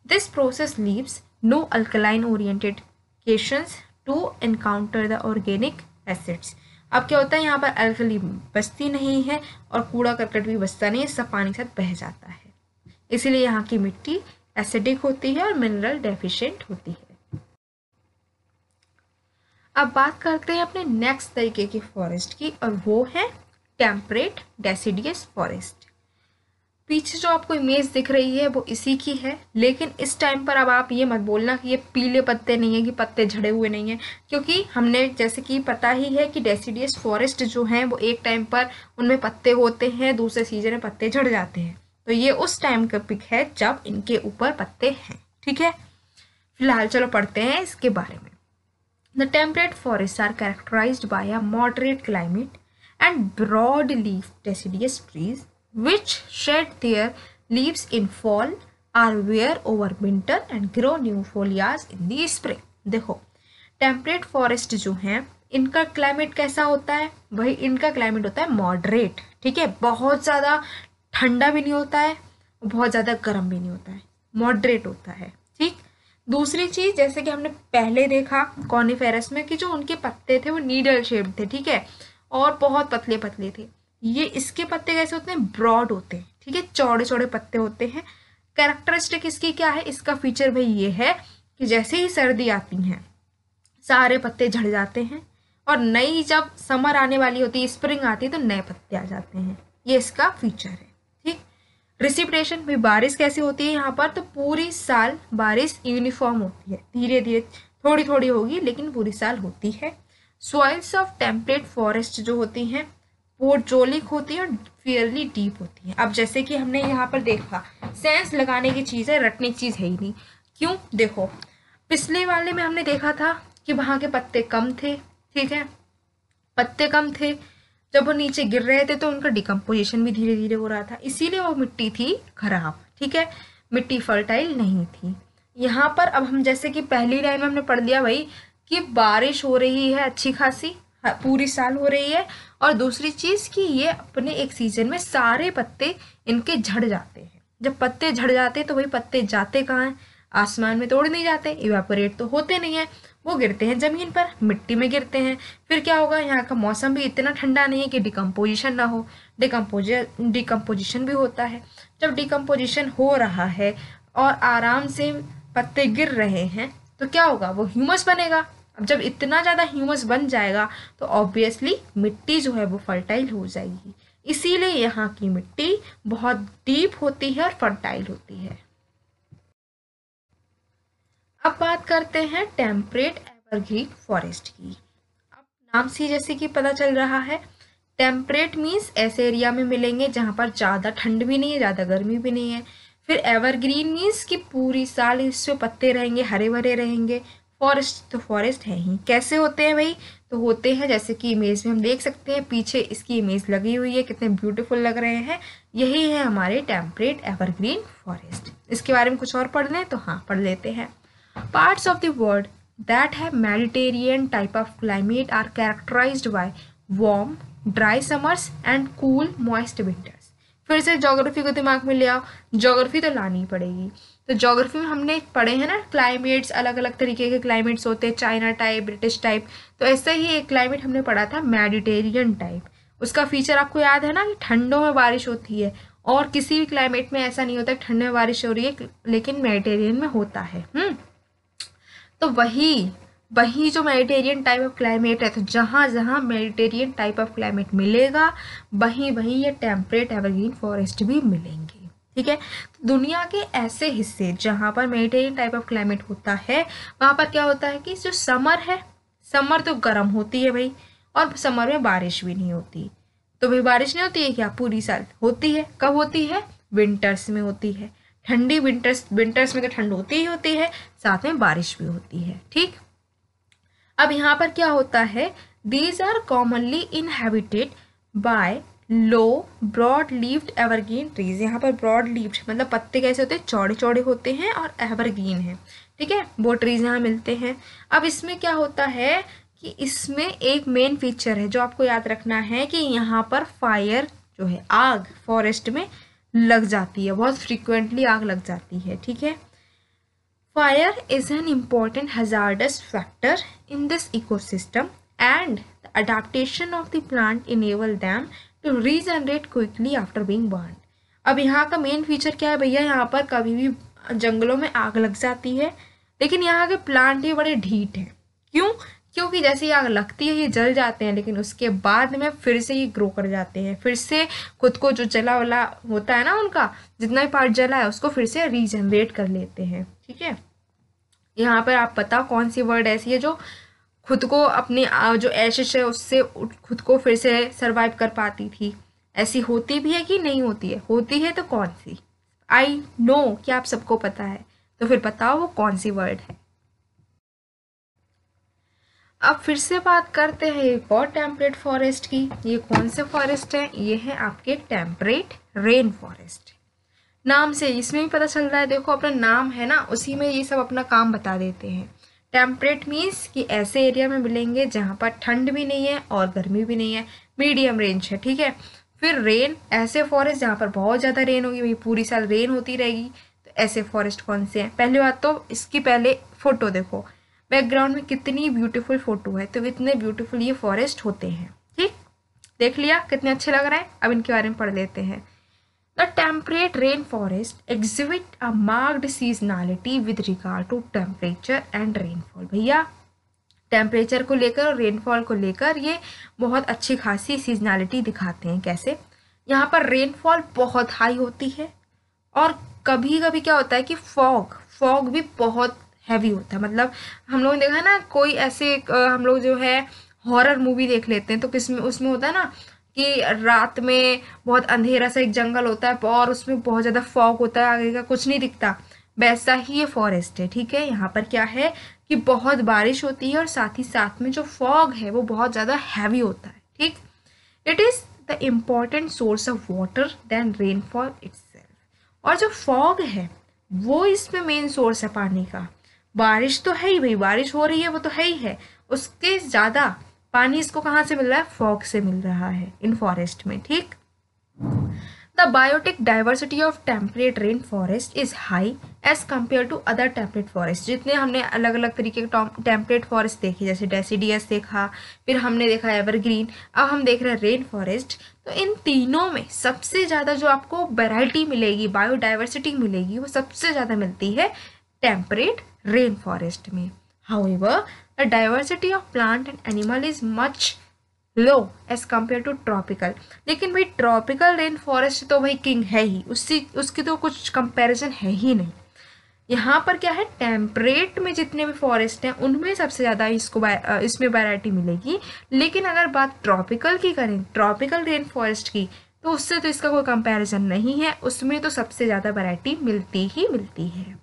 this process leaves no alkaline oriented cations to encounter the organic acids अब क्या होता है यहाँ पर अल्कली बस्ती नहीं है और कूड़ा करकट भी बसता नहीं है सब पानी के साथ बह जाता है इसीलिए यहाँ की मिट्टी एसिडिक होती है और मिनरल डेफिशिएंट होती है अब बात करते हैं अपने नेक्स्ट तरीके की फॉरेस्ट की और वो है टेम्परेट डेसिडियस फॉरेस्ट पीछे जो आपको इमेज दिख रही है वो इसी की है लेकिन इस टाइम पर अब आप ये मत बोलना कि ये पीले पत्ते नहीं है कि पत्ते झड़े हुए नहीं है क्योंकि हमने जैसे कि पता ही है कि डेसीडियस फॉरेस्ट जो हैं वो एक टाइम पर उनमें पत्ते होते हैं दूसरे सीजन में पत्ते झड़ जाते हैं तो ये उस टाइम का पिक है जब इनके ऊपर पत्ते हैं ठीक है फिलहाल चलो पढ़ते हैं इसके बारे में the temperate forest are characterize by a moderate climate and broad leaf deciduous trees which shed their leaves in fall are wear over winter and grow new foliage in the spring देखो temperate forest जो हैं इनका climate कैसा होता है वही इनका climate होता है मॉडरेट ठीक है बहुत ज़्यादा ठंडा भी नहीं होता है बहुत ज़्यादा गर्म भी नहीं होता है मॉडरेट होता है ठीक दूसरी चीज़ जैसे कि हमने पहले देखा कॉनीफेरस में कि जो उनके पत्ते थे वो नीडल शेप थे ठीक है और बहुत पतले पतले थे ये इसके पत्ते कैसे होते हैं ब्रॉड होते हैं ठीक है चौड़े चौड़े पत्ते होते हैं कैरेक्टरिस्टिक इसकी क्या है इसका फीचर भाई ये है कि जैसे ही सर्दी आती है सारे पत्ते झड़ जाते हैं और नई जब समर आने वाली होती है स्प्रिंग आती है तो नए पत्ते आ जाते हैं ये इसका फीचर है ठीक रिसिप्रेशन भी बारिश कैसे होती है यहाँ पर तो पूरी साल बारिश यूनिफॉर्म होती है धीरे धीरे थोड़ी थोड़ी होगी लेकिन पूरी साल होती है सॉइल्स ऑफ टेम्पलेट फॉरेस्ट जो होती हैं वो जोलिक होती है और फेयरली डीप होती है अब जैसे कि हमने यहाँ पर देखा सेंस लगाने की चीज़ है रटने की चीज़ है ही नहीं क्यों देखो पिछले वाले में हमने देखा था कि वहाँ के पत्ते कम थे ठीक है पत्ते कम थे जब वो नीचे गिर रहे थे तो उनका डिकम्पोजिशन भी धीरे धीरे हो रहा था इसीलिए वो मिट्टी थी खराब ठीक है मिट्टी फर्टाइल नहीं थी यहाँ पर अब हम जैसे कि पहली लाइन में हमने पढ़ दिया भाई कि बारिश हो रही है अच्छी खासी पूरी साल हो रही है और दूसरी चीज़ कि ये अपने एक सीजन में सारे पत्ते इनके झड़ जाते हैं जब पत्ते झड़ जाते हैं तो वही पत्ते जाते कहाँ हैं आसमान में तोड़ नहीं जाते इवेपोरेट तो होते नहीं हैं वो गिरते हैं ज़मीन पर मिट्टी में गिरते हैं फिर क्या होगा यहाँ का मौसम भी इतना ठंडा नहीं है कि डिकम्पोजिशन ना हो डिकम्पोज डिकम्पोजिशन भी होता है जब डिकम्पोजिशन हो रहा है और आराम से पत्ते गिर रहे हैं तो क्या होगा वो ह्यूमस बनेगा अब जब इतना ज़्यादा ह्यूमस बन जाएगा तो ऑब्वियसली मिट्टी जो है वो फर्टाइल हो जाएगी इसीलिए यहाँ की मिट्टी बहुत डीप होती है और फर्टाइल होती है अब बात करते हैं टेम्परेट एवरग्रीन फॉरेस्ट की अब नाम से जैसे कि पता चल रहा है टेम्परेट मीन्स ऐसे एरिया में मिलेंगे जहाँ पर ज़्यादा ठंड भी नहीं है ज़्यादा गर्मी भी नहीं है फिर एवरग्रीन मीन्स कि पूरी साल इस पत्ते रहेंगे हरे भरे रहेंगे फॉरेस्ट तो फॉरेस्ट है ही कैसे होते हैं भाई तो होते हैं जैसे कि इमेज में हम देख सकते हैं पीछे इसकी इमेज लगी हुई है कितने ब्यूटीफुल लग रहे हैं यही है हमारे टेम्परेट एवरग्रीन फॉरेस्ट इसके बारे में कुछ और पढ़ लें तो हाँ पढ़ लेते हैं parts of the world that है Mediterranean type of climate are characterize by warm dry summers and cool moist winters फिर से जोग्राफी को दिमाग में ले आओ जोग्राफी तो लानी पड़ेगी तो जोग्राफी में हमने पढ़े हैं ना क्लाइमेट्स अलग अलग तरीके के क्लाइमेट्स होते हैं चाइना टाइप ब्रिटिश टाइप तो ऐसे ही एक क्लाइमेट हमने पढ़ा था मेडिटेरियन टाइप उसका फीचर आपको याद है ना कि ठंडों में बारिश होती है और किसी भी क्लाइमेट में ऐसा नहीं होता कि ठंड में बारिश हो रही है लेकिन मेडिटेरियन में होता है हुँ? हम्म. तो वही वही जो मेडिटेरियन टाइप ऑफ क्लाइमेट है तो जहाँ जहाँ मेडिटेरियन टाइप ऑफ क्लाइमेट मिलेगा वहीं वहीं ये टेम्परेट एवरग्रीन फॉरेस्ट भी मिलेंगे ठीक है तो दुनिया के ऐसे हिस्से जहाँ पर मेडिटेरियन टाइप ऑफ क्लाइमेट होता है वहाँ पर क्या होता है कि जो समर है समर तो गर्म होती है भाई और समर में बारिश भी नहीं होती तो भाई बारिश नहीं होती है क्या पूरी साल होती है कब होती है विंटर्स में होती है ठंडी विंटर्स विंटर्स में तो ठंड होती ही होती है साथ में बारिश भी होती है ठीक अब यहाँ पर क्या होता है these are commonly inhabited by low broad leaved evergreen trees यहाँ पर ब्रॉड लीव्ड मतलब पत्ते कैसे होते हैं चौड़े चौड़े होते हैं और एवरग्रीन है ठीक है वो ट्रीज यहाँ मिलते हैं अब इसमें क्या होता है कि इसमें एक मेन फीचर है जो आपको याद रखना है कि यहाँ पर फायर जो है आग फॉरेस्ट में लग जाती है बहुत फ्रिक्वेंटली आग लग जाती है ठीक है fire is an important hazardous factor in this ecosystem and the adaptation of the plant enable them to regenerate quickly after being burn अब यहाँ का मेन फीचर क्या है भैया यहाँ पर कभी भी जंगलों में आग लग जाती है लेकिन यहाँ के प्लांट ये बड़े ढीठ हैं क्यों क्योंकि जैसे ये आग लगती है ये जल जाते हैं लेकिन उसके बाद में फिर से ये ग्रो कर जाते हैं फिर से खुद को जो जला वाला होता है ना उनका जितना भी पार्ट जला है उसको फिर से रीजनरेट कर लेते हैं ठीक है यहाँ पर आप पता कौन सी वर्ड ऐसी है जो खुद को अपने जो ऐशिश है उससे खुद को फिर से सरवाइव कर पाती थी ऐसी होती भी है कि नहीं होती है होती है तो कौन सी आई नो कि आप सबको पता है तो फिर बताओ वो कौन सी वर्ड है अब फिर से बात करते हैं एक और टेम्परेट फॉरेस्ट की ये कौन से फॉरेस्ट है ये है आपके टेम्परेट रेन फॉरेस्ट नाम से इसमें भी पता चल रहा है देखो अपना नाम है ना उसी में ये सब अपना काम बता देते हैं टेम्परेट मीन्स कि ऐसे एरिया में मिलेंगे जहाँ पर ठंड भी नहीं है और गर्मी भी नहीं है मीडियम रेंज है ठीक है फिर रेन ऐसे फॉरेस्ट जहाँ पर बहुत ज़्यादा रेन होगी वही पूरी साल रेन होती रहेगी तो ऐसे फॉरेस्ट कौन से हैं पहली बात तो इसकी पहले फ़ोटो देखो बैकग्राउंड में कितनी ब्यूटीफुल फ़ोटो है तो इतने ब्यूटीफुल ये फॉरेस्ट होते हैं ठीक देख लिया कितने अच्छे लग रहे हैं अब इनके बारे में पढ़ लेते हैं The temperate rainforest exhibit a marked seasonality with regard to temperature and rainfall. भैया टेम्परेचर को लेकर और रेनफॉल को लेकर ये बहुत अच्छी खासी seasonality दिखाते हैं कैसे यहाँ पर रेनफॉल बहुत हाई होती है और कभी कभी क्या होता है कि फॉग फॉग भी बहुत हैवी होता है मतलब हम लोग देखा ना कोई ऐसे हम लोग जो है हॉरर मूवी देख लेते हैं तो किस में उसमें होता है ना कि रात में बहुत अंधेरा सा एक जंगल होता है और उसमें बहुत ज़्यादा फॉग होता है आगे का कुछ नहीं दिखता वैसा ही ये फॉरेस्ट है ठीक है यहाँ पर क्या है कि बहुत बारिश होती है और साथ ही साथ में जो फॉग है वो बहुत ज़्यादा हैवी होता है ठीक it is the important source of water then rainfall it's और जो फॉग है वो इसमें मेन सोर्स है पानी का बारिश तो है ही भाई बारिश हो रही है वो तो है ही है उसके ज़्यादा पानी इसको कहाँ से मिल रहा है फॉग से मिल रहा है इन फॉरेस्ट में ठीक the biotic diversity of temperate rain forest is high as compare to other temperate forest जितने हमने अलग अलग तरीके के टेम्परेट फॉरेस्ट देखे जैसे डेसीडियस देखा फिर हमने देखा एवरग्रीन अब हम देख रहे हैं रेन फॉरेस्ट तो इन तीनों में सबसे ज़्यादा जो आपको वेराइटी मिलेगी बायोडाइवर्सिटी मिलेगी वो सबसे ज़्यादा मिलती है टेम्परेट रेन फॉरेस्ट में However, the diversity of plant and animal is much low as compare to tropical लेकिन भाई ट्रॉपिकल रेन फॉरेस्ट तो भाई किंग है ही उसकी उसकी तो कुछ कंपेरिजन है ही नहीं यहाँ पर क्या है टेम्परेट में जितने भी फॉरेस्ट हैं उनमें सबसे ज़्यादा इसको इसमें वैरायटी मिलेगी लेकिन अगर बात ट्रॉपिकल की करें ट्रॉपिकल रेन फॉरेस्ट की तो उससे तो इसका कोई कंपैरिजन नहीं है उसमें तो सबसे ज़्यादा वैरायटी मिलती ही मिलती है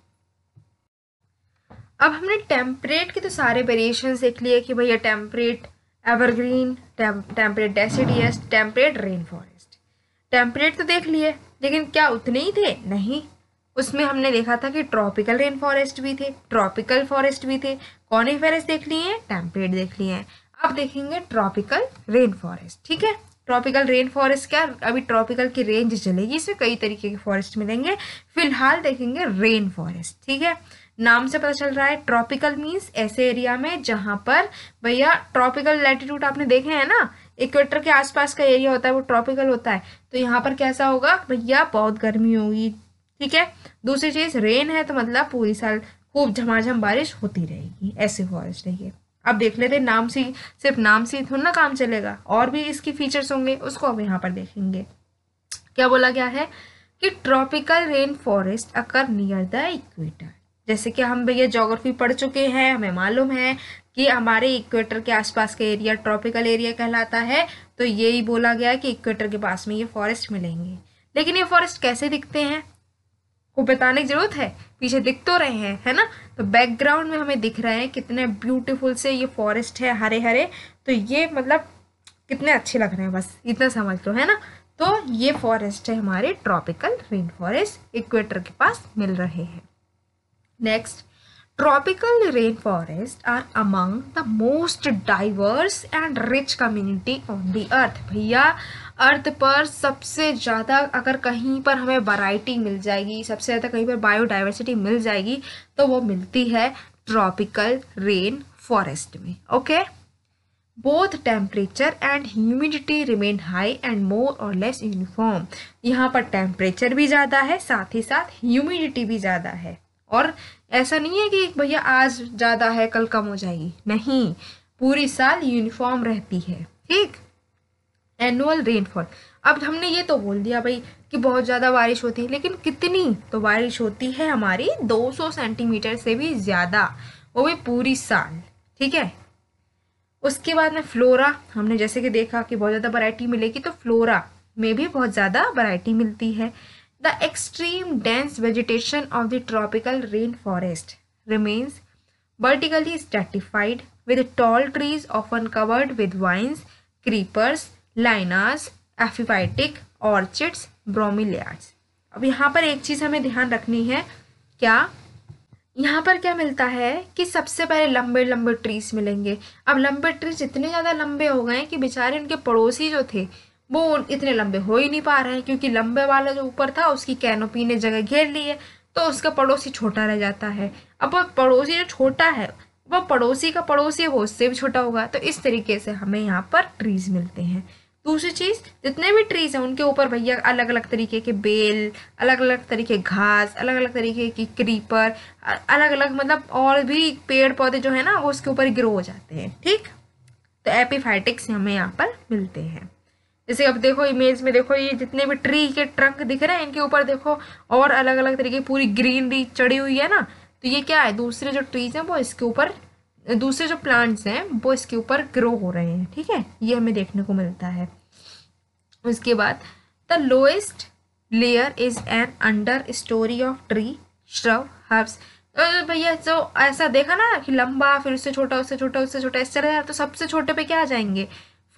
अब हमने टेम्परेट के तो सारे वेरिएशन देख लिए कि भैया temperate evergreen temperate deciduous temperate rain forest temperate तो देख लिए लेकिन क्या उतने ही थे नहीं उसमें हमने देखा था कि ट्रॉपिकल रेन फॉरेस्ट भी थे ट्रॉपिकल फॉरेस्ट भी थे फॉरेस्ट देख लिए हैं टेम्परेट देख लिए हैं अब देखेंगे ट्रॉपिकल रेन फॉरेस्ट ठीक है ट्रॉपिकल रेन फॉरेस्ट क्या अभी ट्रॉपिकल की रेंज चलेगी इसमें कई तरीके के फॉरेस्ट मिलेंगे फिलहाल देखेंगे रेन फॉरेस्ट ठीक है नाम से पता चल रहा है ट्रॉपिकल मीन्स ऐसे एरिया में जहाँ पर भैया ट्रॉपिकल लैटिट्यूड आपने देखे हैं ना इक्वेटर के आसपास का एरिया होता है वो ट्रॉपिकल होता है तो यहाँ पर कैसा होगा भैया बहुत गर्मी होगी ठीक है दूसरी चीज़ रेन है तो मतलब पूरी साल खूब झमाझम बारिश होती रहेगी ऐसे फॉरेस्ट रहिए अब देख लेते नाम से सिर्फ नाम से थोड़ा ना काम चलेगा और भी इसकी फीचर्स होंगे उसको अब यहाँ पर देखेंगे क्या बोला गया है कि tropical rain forest occur near the equator जैसे कि हम भैया जोग्राफी पढ़ चुके हैं हमें मालूम है कि हमारे इक्वेटर के आसपास के एरिया ट्रॉपिकल एरिया कहलाता है तो यही बोला गया है कि इक्वेटर के पास में ये फॉरेस्ट मिलेंगे लेकिन ये फॉरेस्ट कैसे दिखते हैं को बताने की जरूरत है पीछे दिख तो रहे हैं है ना तो बैकग्राउंड में हमें दिख रहे हैं कितने ब्यूटीफुल से ये फॉरेस्ट है हरे हरे तो ये मतलब कितने अच्छे लग रहे हैं बस इतना समझ लो है ना तो ये फॉरेस्ट है हमारे ट्रॉपिकल रेन फॉरेस्ट इक्वेटर के पास मिल रहे हैं Next, tropical rainforests are among the most diverse and rich community on the earth. भैया अर्थ पर सबसे ज़्यादा अगर कहीं पर हमें वैरायटी मिल जाएगी सबसे ज़्यादा कहीं पर बायोडाइवर्सिटी मिल जाएगी तो वो मिलती है ट्रॉपिकल रेन फॉरेस्ट में okay both temperature and humidity remain high and more और लेस यूनिफॉर्म यहाँ पर टेम्परेचर भी ज़्यादा है साथ ही साथ ह्यूमिडिटी भी ज़्यादा है और ऐसा नहीं है कि भैया आज ज़्यादा है कल कम हो जाएगी नहीं पूरी साल यूनिफॉर्म रहती है ठीक एनुअल रेनफॉल अब हमने ये तो बोल दिया भाई कि बहुत ज़्यादा बारिश होती है लेकिन कितनी तो बारिश होती है हमारी 200 सेंटीमीटर से भी ज़्यादा वो भी पूरी साल ठीक है उसके बाद में फ्लोरा हमने जैसे कि देखा कि बहुत ज़्यादा वरायटी मिलेगी तो फ्लोरा में भी बहुत ज़्यादा वरायटी मिलती है The extreme dense vegetation of the tropical rainforest remains vertically stratified with tall trees often covered with vines, creepers, lianas, epiphytic orchids bromeliads अब यहाँ पर एक चीज़ हमें ध्यान रखनी है क्या यहाँ पर क्या मिलता है कि सबसे पहले लंबे लंबे ट्रीज मिलेंगे अब लंबे ट्रीज इतने ज़्यादा लंबे हो गए कि बेचारे उनके पड़ोसी जो थे वो इतने लंबे हो ही नहीं पा रहे हैं क्योंकि लंबे वाला जो ऊपर था उसकी कैनोपी ने जगह घेर ली है तो उसका पड़ोसी छोटा रह जाता है अब वह पड़ोसी जो छोटा है वह पड़ोसी का पड़ोसी है वो उससे भी छोटा होगा तो इस तरीके से हमें यहाँ पर ट्रीज मिलते हैं दूसरी चीज़ जितने भी ट्रीज हैं उनके ऊपर भैया अलग अलग तरीके के बेल अलग अलग तरीके घास अलग अलग तरीके की क्रीपर अलग अलग मतलब और भी पेड़ पौधे जो है ना वो उसके ऊपर ग्रो हो जाते हैं ठीक तो एपीफाइटिक्स हमें यहाँ पर मिलते हैं जैसे अब देखो इमेज में देखो ये जितने भी ट्री के ट्रंक दिख रहे हैं इनके ऊपर देखो और अलग अलग तरीके की पूरी ग्रीनरी चढ़ी हुई है ना तो ये क्या है दूसरे जो ट्रीज हैं वो इसके ऊपर दूसरे जो प्लांट्स हैं वो इसके ऊपर ग्रो हो रहे हैं ठीक है ये हमें देखने को मिलता है उसके बाद the lowest layer is an understory of tree shrub herbs भैया जो तो ऐसा देखा ना कि लंबा फिर उससे छोटा उससे छोटा उससे छोटा इस तरह तो सबसे छोटे पे क्या आ जाएंगे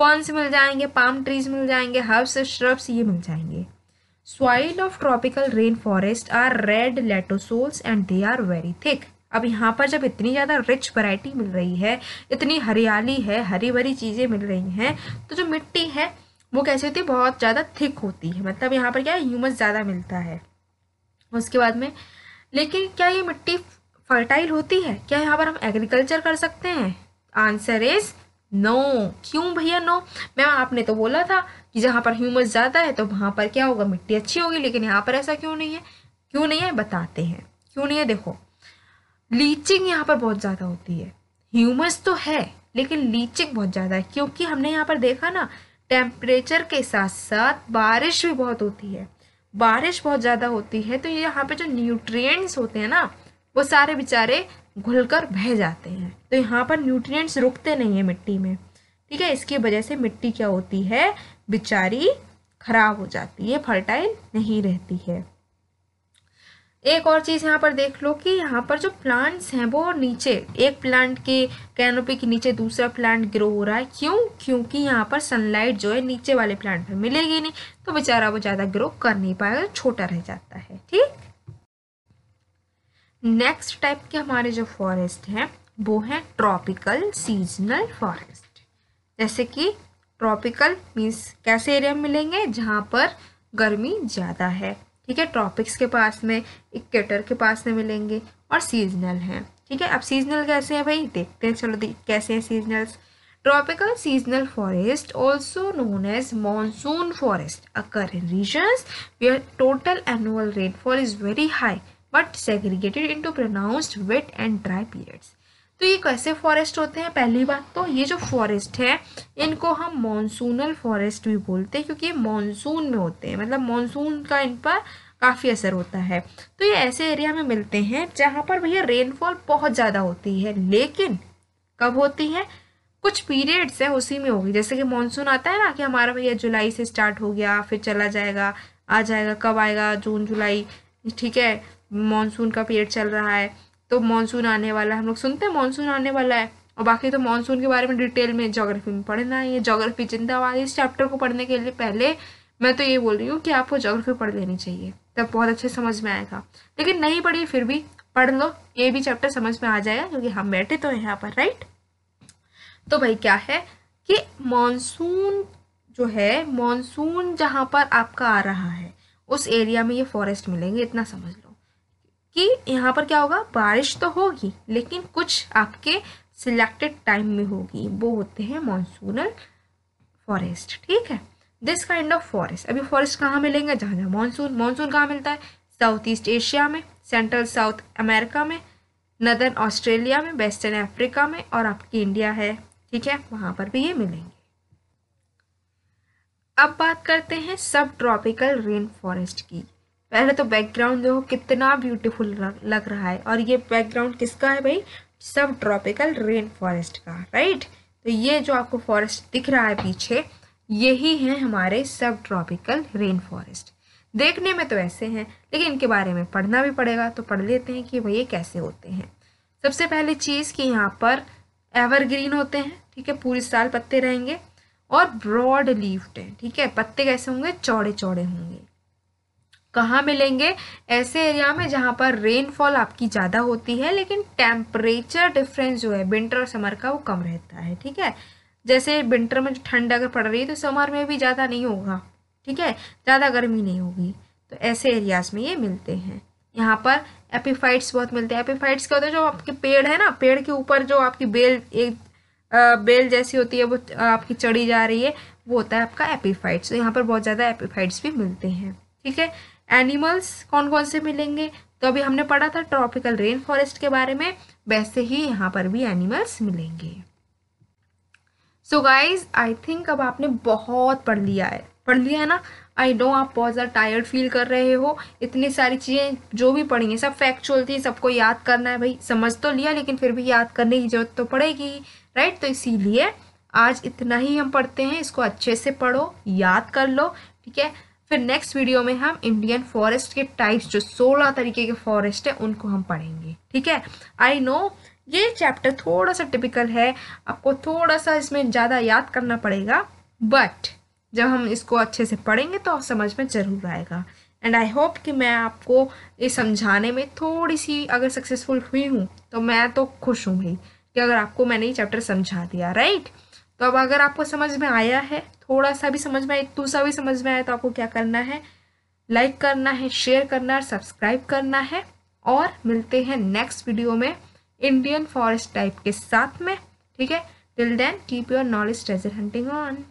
कौन से मिल जाएंगे पाम ट्रीज मिल जाएंगे हर्ब्स श्रब्स ये मिल जाएंगे soil of tropical rain forest are red latosols and they are very thick अब यहाँ पर जब इतनी ज़्यादा रिच वैरायटी मिल रही है इतनी हरियाली है हरी भरी चीज़ें मिल रही हैं तो जो मिट्टी है वो कैसे होती है बहुत ज़्यादा थिक होती है मतलब यहाँ पर क्या है ह्यूमस ज़्यादा मिलता है उसके बाद में लेकिन क्या ये मिट्टी फर्टाइल होती है क्या यहाँ पर हम एग्रीकल्चर कर सकते हैं आंसर इज़ नो no. क्यों भैया नो मैम आपने तो बोला था कि जहाँ पर ह्यूमस ज़्यादा है तो वहाँ पर क्या होगा मिट्टी अच्छी होगी लेकिन यहाँ पर ऐसा क्यों नहीं है क्यों नहीं है बताते हैं क्यों नहीं है देखो लीचिंग यहाँ पर बहुत ज़्यादा होती है ह्यूमस तो है लेकिन लीचिंग बहुत ज़्यादा है क्योंकि हमने यहाँ पर देखा ना टेम्परेचर के साथ साथ बारिश भी बहुत होती है बारिश बहुत ज़्यादा होती है तो यहाँ पर जो न्यूट्रिएंट्स होते हैं ना वो सारे बेचारे घुल बह जाते हैं तो यहाँ पर न्यूट्रिएंट्स रुकते नहीं है मिट्टी में ठीक है इसकी वजह से मिट्टी क्या होती है बिचारी खराब हो जाती है फर्टाइल नहीं रहती है एक और चीज़ यहाँ पर देख लो कि यहाँ पर जो प्लांट्स हैं वो नीचे एक प्लांट के कैनोपी के नीचे दूसरा प्लांट ग्रो हो रहा है क्यों क्योंकि यहाँ पर सनलाइट जो है नीचे वाले प्लांट पर मिलेगी नहीं तो बेचारा वो ज़्यादा ग्रो कर नहीं पाएगा छोटा रह जाता है ठीक नेक्स्ट टाइप के हमारे जो फॉरेस्ट हैं वो हैं ट्रॉपिकल सीजनल फॉरेस्ट जैसे कि ट्रॉपिकल मीन्स कैसे एरिया में मिलेंगे जहाँ पर गर्मी ज़्यादा है ठीक है ट्रॉपिक्स के पास में इक्वेटर के पास में मिलेंगे और सीजनल हैं ठीक है अब सीजनल कैसे हैं भाई देखते हैं चलो देख कैसे हैं seasonals tropical seasonal forest also known as monsoon forest occur in regions where total annual rainfall is very but segregated to pronounced wet and dry periods तो ये कैसे फॉरेस्ट होते हैं पहली बात तो ये जो फॉरेस्ट है इनको हम मॉनसूनल फॉरेस्ट भी बोलते हैं क्योंकि ये मॉनसून में होते हैं मतलब मॉनसून का इन पर काफ़ी असर होता है तो ये ऐसे एरिया में मिलते हैं जहाँ पर भैया रेनफॉल बहुत ज़्यादा होती है लेकिन कब होती है कुछ पीरियड्स हैं उसी में होगी जैसे कि मानसून आता है ना कि हमारा भैया जुलाई से स्टार्ट हो गया फिर चला जाएगा आ जाएगा कब आएगा जून जुलाई ठीक है मानसून का पीरियड चल रहा है तो मानसून आने वाला है हम लोग सुनते हैं मानसून आने वाला है और बाकी तो मानसून के बारे में डिटेल में जोग्राफी में पढ़ना है जोग्राफी जिंदाबाद इस चैप्टर को पढ़ने के लिए पहले मैं तो ये बोल रही हूँ कि आपको जोग्राफी पढ़ लेनी चाहिए तब बहुत अच्छे समझ में आएगा लेकिन नहीं पढ़ी फिर भी पढ़ लो ये भी चैप्टर समझ में आ जाएगा क्योंकि हम बैठे तो हैं यहाँ पर राइट तो भाई क्या है कि मानसून जो है मानसून जहाँ पर आपका आ रहा है उस एरिया में ये फॉरेस्ट मिलेंगे इतना समझ कि यहाँ पर क्या होगा बारिश तो होगी लेकिन कुछ आपके सिलेक्टेड टाइम में होगी वो होते हैं मानसूनल फॉरेस्ट ठीक है दिस काइंड ऑफ फॉरेस्ट अभी फॉरेस्ट कहाँ मिलेंगे जहाँ जहाँ मानसून मानसून कहाँ मिलता है साउथ ईस्ट एशिया में सेंट्रल साउथ अमेरिका में नदर्न ऑस्ट्रेलिया में वेस्टर्न अफ्रीका में और आपकी इंडिया है ठीक है वहाँ पर भी ये मिलेंगे अब बात करते हैं सब ट्रॉपिकल रेन फॉरेस्ट की पहले तो बैकग्राउंड देखो कितना ब्यूटीफुल लग रहा है और ये बैकग्राउंड किसका है भाई सब ट्रॉपिकल रेन फॉरेस्ट का राइट तो ये जो आपको फॉरेस्ट दिख रहा है पीछे यही है हमारे सब ट्रॉपिकल रेन फॉरेस्ट देखने में तो ऐसे हैं लेकिन इनके बारे में पढ़ना भी पड़ेगा तो पढ़ लेते हैं कि ये कैसे होते हैं सबसे पहले चीज़ कि यहाँ पर एवरग्रीन होते हैं ठीक है पूरे साल पत्ते रहेंगे और ब्रॉड लीव्ड हैं ठीक है पत्ते कैसे होंगे चौड़े चौड़े होंगे कहाँ मिलेंगे ऐसे एरिया में जहाँ पर रेनफॉल आपकी ज़्यादा होती है लेकिन टेम्परेचर डिफरेंस जो है विंटर और समर का वो कम रहता है ठीक है जैसे विंटर में ठंड अगर पड़ रही है तो समर में भी ज़्यादा नहीं होगा ठीक है ज़्यादा गर्मी नहीं होगी तो ऐसे एरियाज में ये मिलते हैं यहाँ पर एपीफाइट्स बहुत मिलते हैं एपीफाइट्स क्या होते हैं जो आपके पेड़ है ना पेड़ के ऊपर जो आपकी बेल एक आ, बेल जैसी होती है वो आपकी चढ़ी जा रही है वो होता है आपका एपीफाइट्स तो यहाँ पर बहुत ज़्यादा एपीफाइट्स भी मिलते हैं ठीक है एनिमल्स कौन कौन से मिलेंगे तो अभी हमने पढ़ा था ट्रॉपिकल रेन फॉरेस्ट के बारे में वैसे ही यहाँ पर भी एनिमल्स मिलेंगे सो गाइज आई थिंक अब आपने बहुत पढ़ लिया है पढ़ लिया है ना आई नो आप बहुत ज़्यादा टायर्ड फील कर रहे हो इतनी सारी चीज़ें जो भी पढ़ी हैं सब फैक्चुअल थी सबको याद करना है भाई समझ तो लिया लेकिन फिर भी याद करने की ज़रूरत तो पड़ेगी राइट तो इसीलिए आज इतना ही हम पढ़ते हैं इसको अच्छे से पढ़ो याद कर लो ठीक है फिर नेक्स्ट वीडियो में हम इंडियन फॉरेस्ट के टाइप्स जो सोलह तरीके के फॉरेस्ट है उनको हम पढ़ेंगे ठीक है आई नो ये चैप्टर थोड़ा सा टिपिकल है आपको थोड़ा सा इसमें ज़्यादा याद करना पड़ेगा बट जब हम इसको अच्छे से पढ़ेंगे तो समझ में ज़रूर आएगा एंड आई होप कि मैं आपको ये समझाने में थोड़ी सी अगर सक्सेसफुल हुई हूँ तो मैं तो खुश हूँ भाई कि अगर आपको मैंने ये चैप्टर समझा दिया राइट right? तो अब अगर आपको समझ में आया है थोड़ा सा भी समझ में आया दूसरा सा भी समझ में आया तो आपको क्या करना है लाइक करना है शेयर करना है सब्सक्राइब करना है और मिलते हैं नेक्स्ट वीडियो में इंडियन फॉरेस्ट टाइप के साथ में ठीक है till then keep your knowledge treasure hunting on